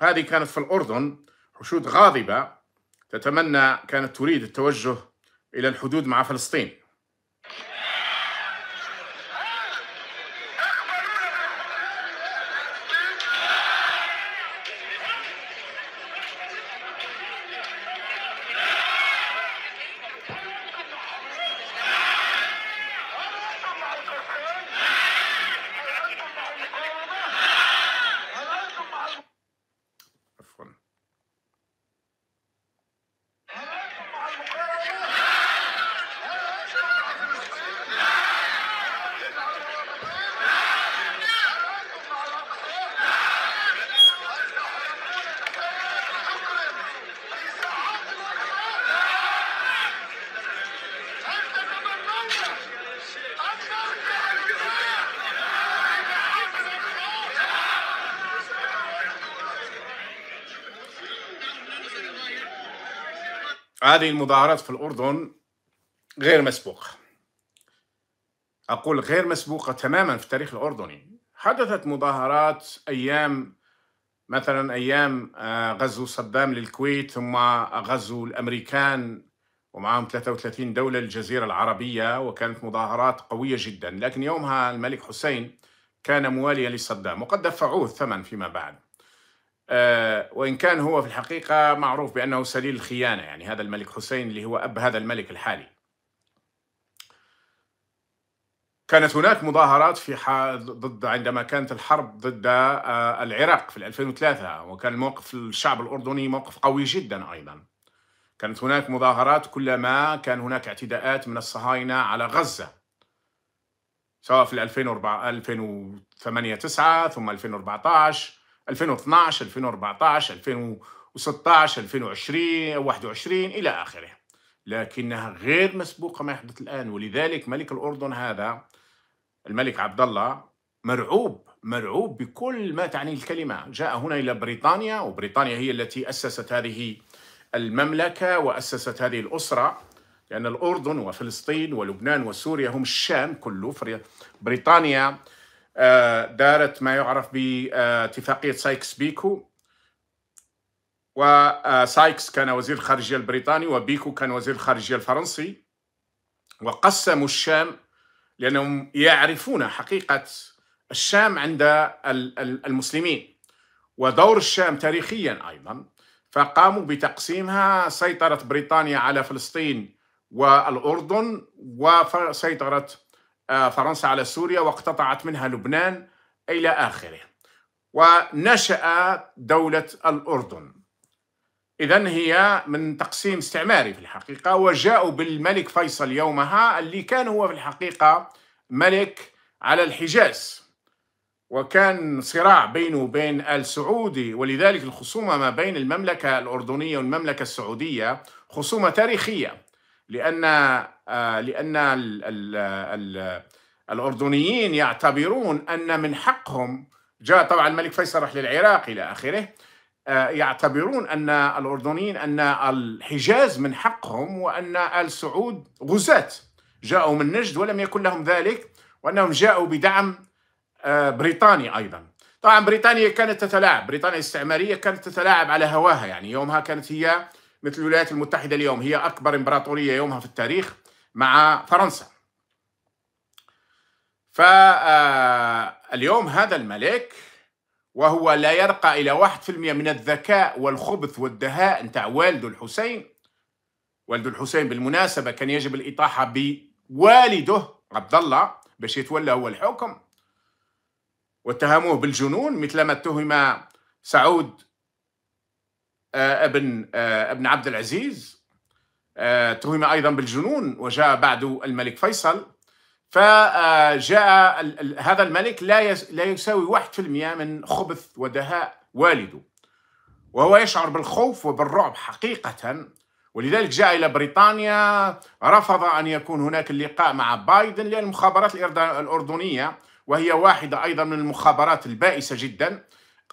هذه كانت في الأردن حشود غاضبة تتمنى كانت تريد التوجه إلى الحدود مع فلسطين هذه المظاهرات في الأردن غير مسبوقة أقول غير مسبوقة تماما في التاريخ الأردني حدثت مظاهرات أيام مثلا أيام آه، غزو صدام للكويت ثم غزو الأمريكان ومعهم 33 دولة الجزيرة العربية وكانت مظاهرات قوية جدا لكن يومها الملك حسين كان مواليا لصدام وقد دفعوه الثمن فيما بعد آه، وإن كان هو في الحقيقة معروف بأنه سليل الخيانة يعني هذا الملك حسين اللي هو أب هذا الملك الحالي كانت هناك مظاهرات في ضد عندما كانت الحرب ضد آه، العراق في 2003 وكان الموقف الشعب الأردني موقف قوي جدا أيضا كانت هناك مظاهرات كلما كان هناك اعتداءات من الصهاينة على غزة سواء في 2004 2008 9 ثم 2014 2012 2014 2016 2020 21 إلى آخره لكنها غير مسبوقة ما يحدث الآن ولذلك ملك الأردن هذا الملك عبد الله مرعوب مرعوب بكل ما تعنيه الكلمة جاء هنا إلى بريطانيا وبريطانيا هي التي أسست هذه المملكة وأسست هذه الأسرة لأن الأردن وفلسطين ولبنان وسوريا هم الشام كله بريطانيا آه، دارت ما يعرف باتفاقية سايكس بيكو وسايكس آه، كان وزير الخارجية البريطاني وبيكو كان وزير الخارجية الفرنسي وقسموا الشام لأنهم يعرفون حقيقة الشام عند المسلمين ودور الشام تاريخيا أيضا فقاموا بتقسيمها سيطرة بريطانيا على فلسطين والأردن وسيطرة آه، فرنسا على سوريا واقتطعت منها لبنان إلى آخره ونشأ دولة الأردن إذا هي من تقسيم استعماري في الحقيقة وجاءوا بالملك فيصل يومها اللي كان هو في الحقيقة ملك على الحجاز وكان صراع بينه وبين آل سعودي ولذلك الخصومة ما بين المملكة الأردنية والمملكة السعودية خصومة تاريخية لان آه، لان الاردنيين يعتبرون ان من حقهم جاء طبعا الملك فيصل راح للعراق الى اخره آه، يعتبرون ان الاردنيين ان الحجاز من حقهم وان ال سعود غزاة جاءوا من نجد ولم يكن لهم ذلك وانهم جاءوا بدعم آه، بريطاني ايضا. طبعا بريطانيا كانت تتلاعب، بريطانيا الاستعماريه كانت تتلاعب على هواها يعني يومها كانت هي مثل الولايات المتحدة اليوم هي أكبر إمبراطورية يومها في التاريخ مع فرنسا فاليوم آه، هذا الملك وهو لا يرقى إلى 1% من الذكاء والخبث والدهاء نتاع والده الحسين والده الحسين بالمناسبة كان يجب الإطاحة بوالده عبد الله باش يتولى هو الحكم واتهموه بالجنون مثلما اتهم سعود آه، ابن آه، ابن عبد العزيز اتهم آه، ايضا بالجنون وجاء بعده الملك فيصل فجاء هذا الملك لا لا يساوي 1% من خبث ودهاء والده وهو يشعر بالخوف وبالرعب حقيقة ولذلك جاء إلى بريطانيا رفض أن يكون هناك اللقاء مع بايدن لأن المخابرات الأردنية وهي واحدة أيضا من المخابرات البائسة جدا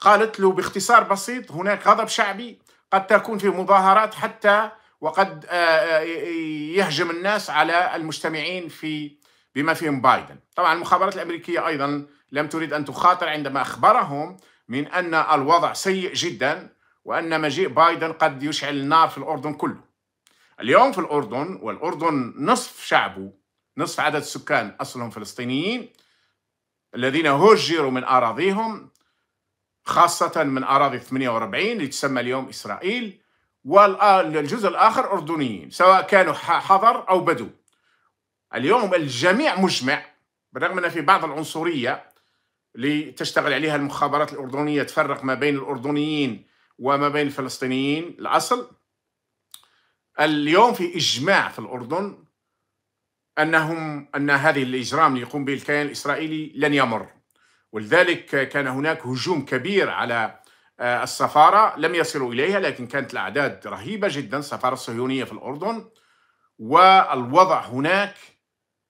قالت له باختصار بسيط هناك غضب شعبي قد تكون في مظاهرات حتى وقد آه، آه، يهجم الناس على المجتمعين في بما فيهم بايدن طبعا المخابرات الأمريكية أيضا لم تريد أن تخاطر عندما أخبرهم من أن الوضع سيء جدا وأن مجيء بايدن قد يشعل النار في الأردن كله اليوم في الأردن والأردن نصف شعبه نصف عدد السكان أصلهم فلسطينيين الذين هجروا من أراضيهم خاصة من أراضي 48 اللي تسمى اليوم إسرائيل والجزء الآخر أردنيين سواء كانوا حضر أو بدو اليوم الجميع مجمع بالرغم أن في بعض العنصرية اللي تشتغل عليها المخابرات الأردنية تفرق ما بين الأردنيين وما بين الفلسطينيين الأصل اليوم في إجماع في الأردن أنهم أن هذه الإجرام اللي يقوم به الكيان الإسرائيلي لن يمر ولذلك كان هناك هجوم كبير على آه، السفاره لم يصلوا اليها لكن كانت الاعداد رهيبه جدا السفاره الصهيونيه في الاردن والوضع هناك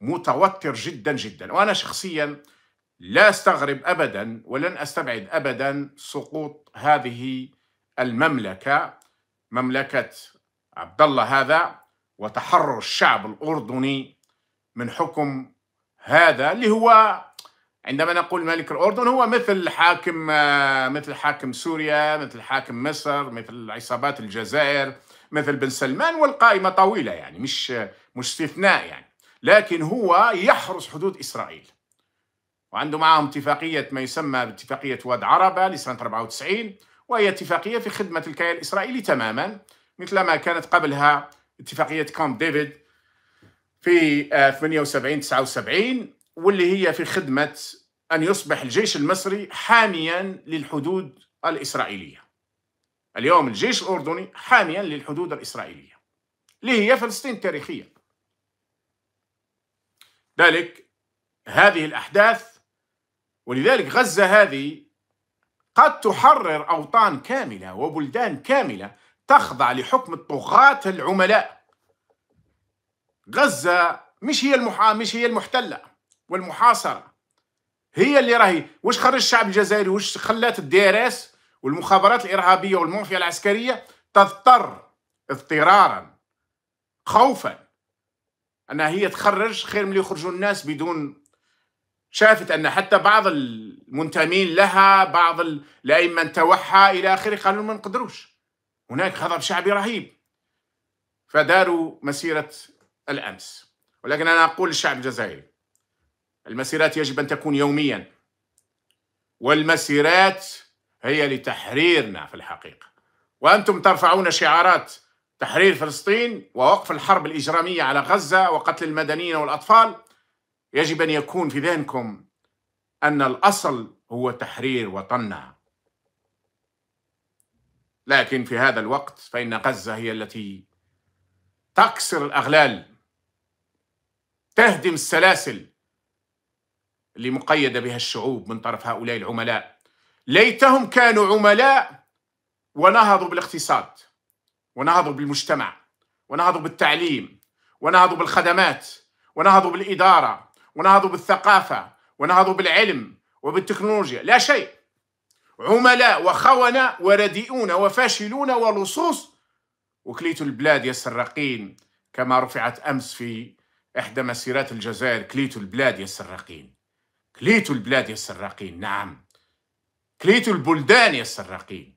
متوتر جدا جدا وانا شخصيا لا استغرب ابدا ولن استبعد ابدا سقوط هذه المملكه مملكه عبد الله هذا وتحرر الشعب الاردني من حكم هذا اللي هو عندما نقول ملك الأردن هو مثل حاكم آه، مثل حاكم سوريا مثل حاكم مصر مثل عصابات الجزائر مثل بن سلمان والقائمة طويلة يعني مش آه، مش استثناء يعني لكن هو يحرس حدود إسرائيل وعنده معهم اتفاقية ما يسمى باتفاقية واد عربة لسنة 94 وهي اتفاقية في خدمة الكيان الإسرائيلي تماما مثل ما كانت قبلها اتفاقية كامب ديفيد في 78 آه، 79 واللي هي في خدمة أن يصبح الجيش المصري حاميا للحدود الإسرائيلية اليوم الجيش الأردني حاميا للحدود الإسرائيلية اللي هي فلسطين التاريخية ذلك هذه الأحداث ولذلك غزة هذه قد تحرر أوطان كاملة وبلدان كاملة تخضع لحكم الطغاة العملاء غزة مش هي المحا مش هي المحتلة والمحاصره هي اللي راهي واش خرج الشعب الجزائري واش خلات الديارس والمخابرات الارهابيه والمافيا العسكريه تضطر اضطرارا خوفا انها هي تخرج خير من يخرجوا الناس بدون شافت ان حتى بعض المنتمين لها بعض الائمه توحى الى اخره قالوا ما نقدروش هناك غضب شعبي رهيب فداروا مسيره الامس ولكن انا اقول للشعب الجزائري المسيرات يجب أن تكون يوميا والمسيرات هي لتحريرنا في الحقيقة وأنتم ترفعون شعارات تحرير فلسطين ووقف الحرب الإجرامية على غزة وقتل المدنيين والأطفال يجب أن يكون في ذهنكم أن الأصل هو تحرير وطننا لكن في هذا الوقت فإن غزة هي التي تكسر الأغلال تهدم السلاسل اللي مقيده بها الشعوب من طرف هؤلاء العملاء ليتهم كانوا عملاء ونهضوا بالاقتصاد ونهضوا بالمجتمع ونهضوا بالتعليم ونهضوا بالخدمات ونهضوا بالاداره ونهضوا بالثقافه ونهضوا بالعلم وبالتكنولوجيا لا شيء عملاء وخونة ورديئون وفاشلون ولصوص وكليت البلاد يا سراقين كما رفعت أمس في إحدى مسيرات الجزائر كليت البلاد يا سراقين كليتوا البلاد يا السراقين نعم كليتوا البلدان يا السراقين